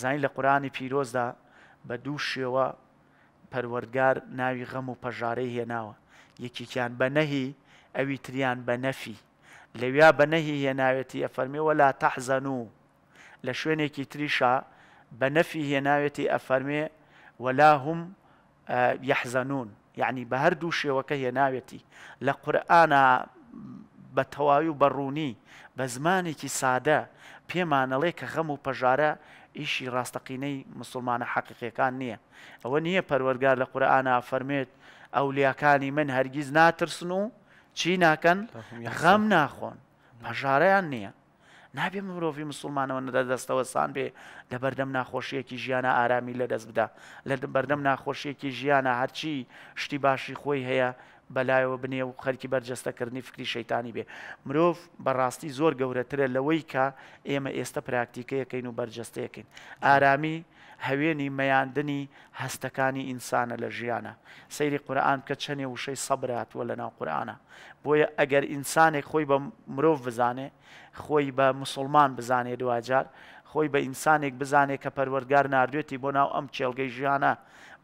زانی لە قورانی پیرۆزدا بە دوو شێوە پەروەرگار ناوی غەم و پەژارەی هێناوە یەکیکیان بە نەهی ئەوی تریان بە نەفی لەویا بە نەهی هێناوێتی ئەفەرمیوە لا تەحزەن و لە شوێنێکی تریشا بە نەفی هێناوێتی ئەفەرمێ ولا هم یحزەنون یعنی بە هەردوو شێوەکە هێناوێتی لە قورآە بە تەواوی و بەڕوونی بە زمانێکی سادە پێمانەڵێ کە غەم و پەژارە ئیشی ڕاستەقینەی مسلمانە حەقیقیەکان نییە ئەوە نییە پەروەرگار لە قورآنا فەرمێت ئەو لیاکانی من هەرگیز ناترسن و چی ناکەن غەم ناخۆن پەژارەیان نییە نابێ مرۆڤی مسلمانەوە نەدە دەستەوە سان بێ لە بەردەم ناخۆشیەکی ژیانە ئارامی لە دەست بدا لە بەردەم ناخۆشیەکی ژیانە هەرچی شتی باشی خۆی هەیە بەلایەوە بنێ و خەرکی بەرجەستەکردنی فکری شەیتانی بێ مرۆڤ بەڕاستی زۆر گەورەترە لەوەی کە ئێمە ئێستا پراکتیکەیەکەین و بەرجەستەیەکەین ئارامی هەوێنی مەیاندنی هەستەکانی ئینسانە لە ژیانە سەیری قورآان کە چەنێ وشەی سەبراتوە لە ناو قورآانە بۆیە ئەگەر ئینسانێک خۆی بە مرۆڤ بزانێ خۆی بە مسلمان بزانێ دوجار خۆی بە ئینسانێک بزانێت کە پەروەرگار نردوێتی بۆ ناو ئەم چێلگەی ژیانە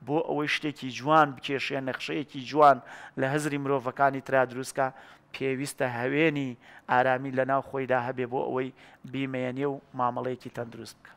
بۆ ئەوەی شتێکی جوان بکێشێ نەخشەیەکی جوان لە هەزری مرۆڤەکانی تررا دروستکە پێویستە هەوێنی ئارامی لە ناو خۆیدا هەبێ بۆ ئەوەی بیمێنێ و مامەڵەیەکی تەندروست بکە.